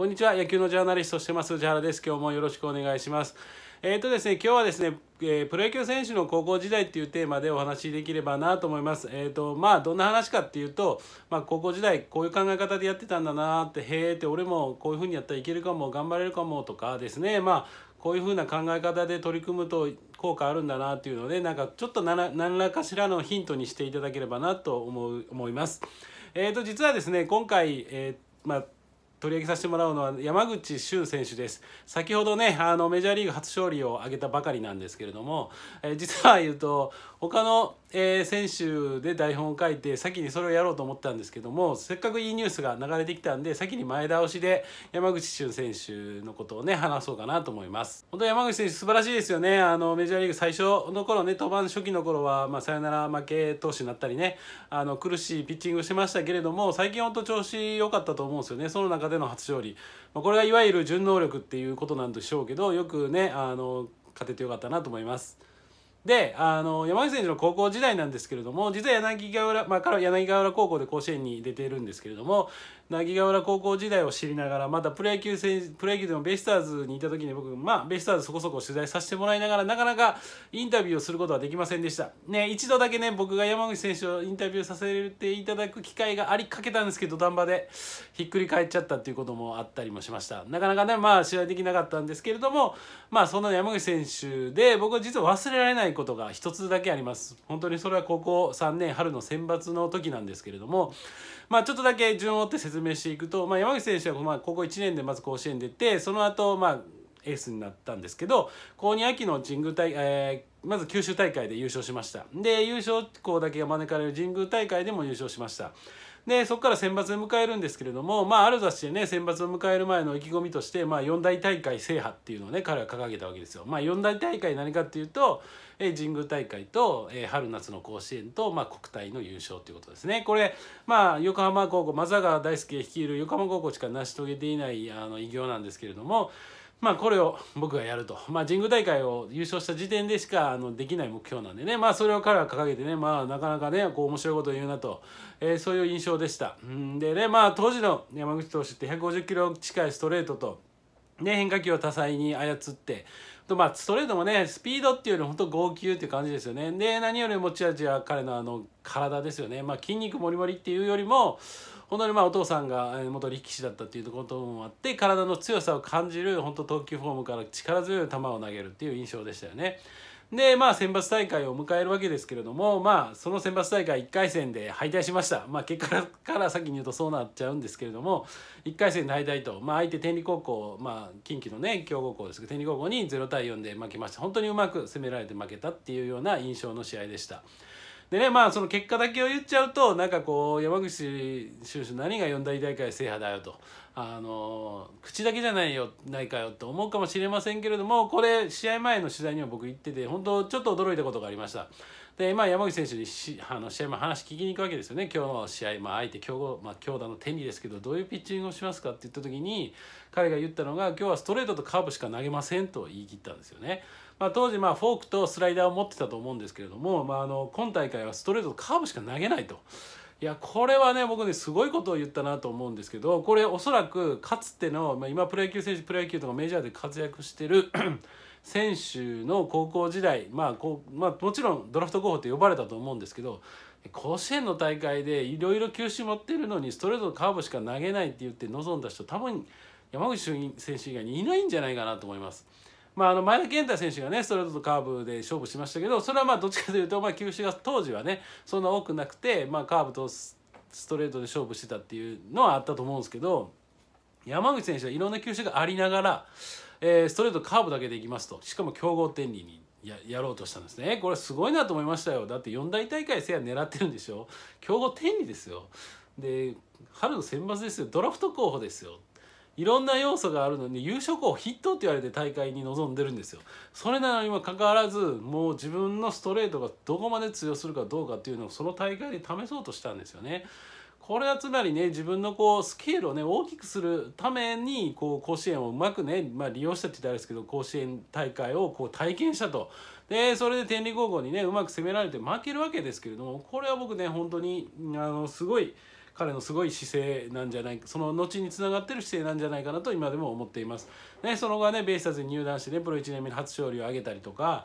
こんにちは野球のジャーナリストしてますジャラです今日もよろしくお願いしますえっ、ー、とですね今日はですね、えー、プロ野球選手の高校時代っていうテーマでお話しできればなと思いますえっ、ー、とまあどんな話かっていうとまあ、高校時代こういう考え方でやってたんだなってへえって俺もこういう風にやったらいけるかも頑張れるかもとかですねまあこういう風な考え方で取り組むと効果あるんだなっていうのでなんかちょっと何らかしらのヒントにしていただければなと思う思います。えーと、と実はですね今回、えー、まあ取り上げさせてもらうのは山口俊選手です先ほどねあのメジャーリーグ初勝利を挙げたばかりなんですけれども、えー、実は言うと他のえー、先週で台本を書いて先にそれをやろうと思ったんですけどもせっかくいいニュースが流れてきたんで先に前倒しで山口俊選手のことをね話そうかなと思います本当山口選手素晴らしいですよねあのメジャーリーグ最初の頃ね登板初期の頃は、まあ、サヨナラ負け投手になったりねあの苦しいピッチングしてましたけれども最近本当調子良かったと思うんですよねその中での初勝利、まあ、これがいわゆる純能力っていうことなんでしょうけどよくねあの勝ててよかったなと思います。であの山口選手の高校時代なんですけれども実は柳ヶ浦、まあ、柳ヶ浦高校で甲子園に出ているんですけれども柳ヶ浦高校時代を知りながらまたプロ野球選プロ野球でもベイスターズにいた時に僕、まあ、ベイスターズそこそこ取材させてもらいながらなかなかインタビューをすることはできませんでした、ね、一度だけね僕が山口選手をインタビューさせていただく機会がありかけたんですけど土壇場でひっくり返っちゃったっていうこともあったりもしましたなかなかね、まあ、試合できなかったんですけれども、まあ、そんな山口選手で僕は実は忘れられないないことが一つだけあります本当にそれは高校3年春の選抜の時なんですけれども、まあ、ちょっとだけ順を追って説明していくと、まあ、山口選手はまあ高校1年でまず甲子園出てその後まあエースになったんですけど高2秋の神宮大、えー、まず九州大会で優勝しましたで優勝校だけが招かれる神宮大会でも優勝しましたでそこから選抜で迎えるんですけれども、まあ、ある雑誌でね選抜を迎える前の意気込みとして、まあ、四大大会制覇っていうのをね彼は掲げたわけですよ。まあ、四大大会何かっていうと、えー、神宮大会と、えー、春夏の甲子園と、まあ、国体の優勝ということですね。これ、まあ、横浜高校松坂大輔率いる横浜高校しか成し遂げていないあの偉業なんですけれども。まあ、これを僕がやると、まあ、神宮大会を優勝した時点でしかあのできない目標なんでね、まあ、それを彼は掲げてね、まあ、なかなかねこう面白いことを言うなと、えー、そういう印象でした。んでね、まあ、当時の山口投手って150キロ近いストレートと、ね、変化球を多彩に操って。とまあストレートもねスピードっていうよりほんと号泣っていう感じですよねで何より持ち味は彼のあの体ですよね、まあ、筋肉もりもりっていうよりも本当にまあお父さんが元力士だったっていうところもあって体の強さを感じる本当投球フォームから力強い球を投げるっていう印象でしたよね。で、まあ、選抜大会を迎えるわけですけれども、まあ、その選抜大会1回戦で敗退しました。まあ、結果から先に言うとそうなっちゃうんですけれども、1回戦で敗退と、まあ、相手天理高校、まあ、近畿のね、強豪校ですけど、天理高校に0対4で負けました。本当にうまく攻められて負けたっていうような印象の試合でした。でねまあその結果だけを言っちゃうとなんかこう山口選手何が四大大会制覇だよとあの口だけじゃないよないかよと思うかもしれませんけれどもこれ試合前の取材にも僕行ってて本当ちょっと驚いたことがありました。でまあ、山口選手にしあの試合前話聞きに行くわけですよね、今日の試合、まあ、相手、強豪、まあ、強打の天理ですけど、どういうピッチングをしますかって言った時に、彼が言ったのが、今日はストレートとカーブしか投げませんと言い切ったんですよね。まあ、当時まあフォークとスライダーを持ってたと思うんですけれども、まあ、あの今大会はストレートとカーブしか投げないと。いやこれはね僕ねすごいことを言ったなと思うんですけどこれおそらくかつての、まあ、今プロ野球選手プロ野球とかメジャーで活躍してる 選手の高校時代、まあこうまあ、もちろんドラフト候補って呼ばれたと思うんですけど甲子園の大会でいろいろ球種持ってるのにストレートとカーブしか投げないって言って臨んだ人多分山口選手以外にいないんじゃないかなと思います。まあ、あの前田健太選手がねストレートとカーブで勝負しましたけどそれはまあどっちかというと、まあ、球種が当時はねそんな多くなくて、まあ、カーブとストレートで勝負してたっていうのはあったと思うんですけど山口選手はいろんな球種がありながら、えー、ストレートカーブだけでいきますとしかも強豪天理にややろうとしたんですねこれすごいなと思いましたよだって四大大会せや狙ってるんでしょ強豪天理ですよで春の選抜ですよドラフト候補ですよいろんな要素があるのに優勝候補筆頭って言われて大会に臨んでるんですよそれなのにもかかわらずもう自分のストレートがどこまで通用するかどうかっていうのをその大会で試そうとしたんですよねこれはつまりね自分のこうスケールをね大きくするためにこう甲子園をうまくね、まあ、利用したって言ったらですけど甲子園大会をこう体験したとでそれで天理高校にねうまく攻められて負けるわけですけれどもこれは僕ね本当にあのすごい。彼のすごい姿勢なんじゃないかその後につながってる姿勢なんじゃないかなと今でも思っています。ね、その後はねベイスターズに入団してねプロ1年目の初勝利を挙げたりとか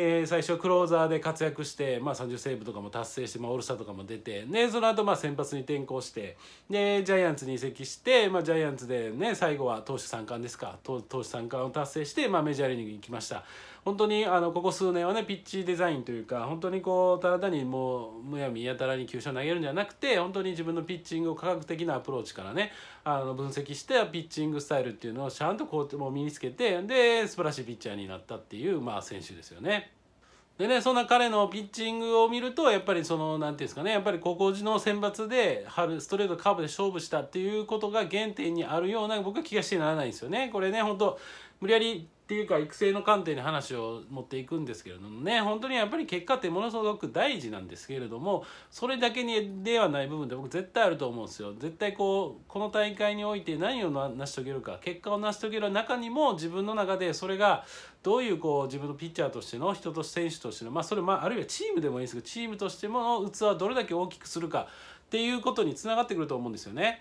えー、最初クローザーで活躍して、まあ、30セーブとかも達成して、まあ、オールスターとかも出て、でその後まあ先発に転向してでジャイアンツに移籍して、まあ、ジャイアンツで、ね、最後は投手三冠ですか投投手三冠を達成して、まあ、メジャーリーグに行きました本当にあのここ数年はねピッチデザインというか本当にこうただ単にもうむやみやたらに球種を投げるんじゃなくて本当に自分のピッチングを科学的なアプローチからねあの分析したピッチングスタイルっていうのをちゃんとこうもう身につけてで素晴らしいピッチャーになったっていう、まあ、選手ですよね。でねそんな彼のピッチングを見るとやっぱりその何て言うんですかねやっぱり高校時の選抜で春ストレートカーブで勝負したっていうことが原点にあるような僕は気がしてならないんですよね。これね本当無理やりっていうか育成の観点に話を持っていくんですけれどもね本当にやっぱり結果ってものすごく大事なんですけれどもそれだけにではない部分で僕絶対あると思うんですよ絶対こうこの大会において何を成し遂げるか結果を成し遂げる中にも自分の中でそれがどういうこう自分のピッチャーとしての人として選手としてのまあそれまああるいはチームでもいいんですけどチームとしても器をどれだけ大きくするかっていうことにつながってくると思うんですよね。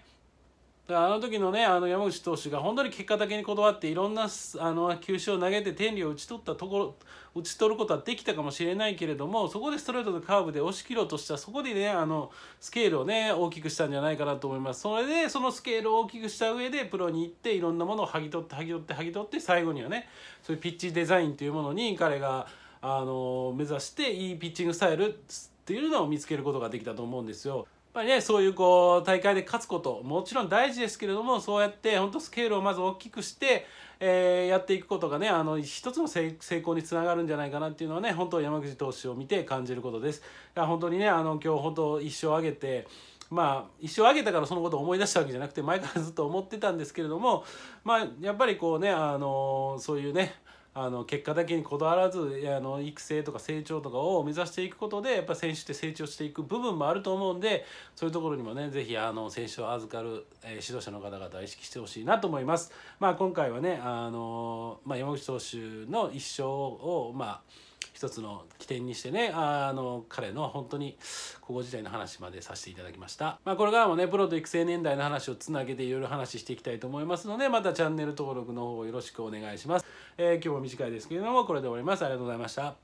だからあの時のねあの山口投手が本当に結果だけにこだわっていろんなあの球種を投げて天理を打ち取ったところ打ち取ることはできたかもしれないけれどもそこでストレートとカーブで押し切ろうとしたそこでねあのスケールをね大きくしたんじゃないかなと思いますそれでそのスケールを大きくした上でプロに行っていろんなものを剥ぎ取って剥ぎ取って剥ぎ取って最後にはねそういうピッチデザインというものに彼があの目指していいピッチングスタイルっていうのを見つけることができたと思うんですよ。ぱりねそういうこう大会で勝つこともちろん大事ですけれどもそうやって本当スケールをまず大きくして、えー、やっていくことがねあの一つの成功につながるんじゃないかなっていうのはね本当山口投手を見て感じることです。だ本当にねあの今日本当一生挙げてまあ一生上げたからそのことを思い出したわけじゃなくて前からずっと思ってたんですけれどもまあやっぱりこうねあのそういうねあの結果だけにこだわらずあの育成とか成長とかを目指していくことでやっぱ選手って成長していく部分もあると思うんでそういうところにもね是非あの選手を預かる、えー、指導者の方々は意識してほしいなと思います。まあ、今回はねあの、まあ、山口投手の一生を、まあ一つの起点にしてねあの彼の本当に高校時代の話までさせていただきました、まあ、これからもねプロと育成年代の話をつなげていろいろ話していきたいと思いますのでまたチャンネル登録の方よろしくお願いします、えー、今日も短いですけれどもこれで終わりますありがとうございました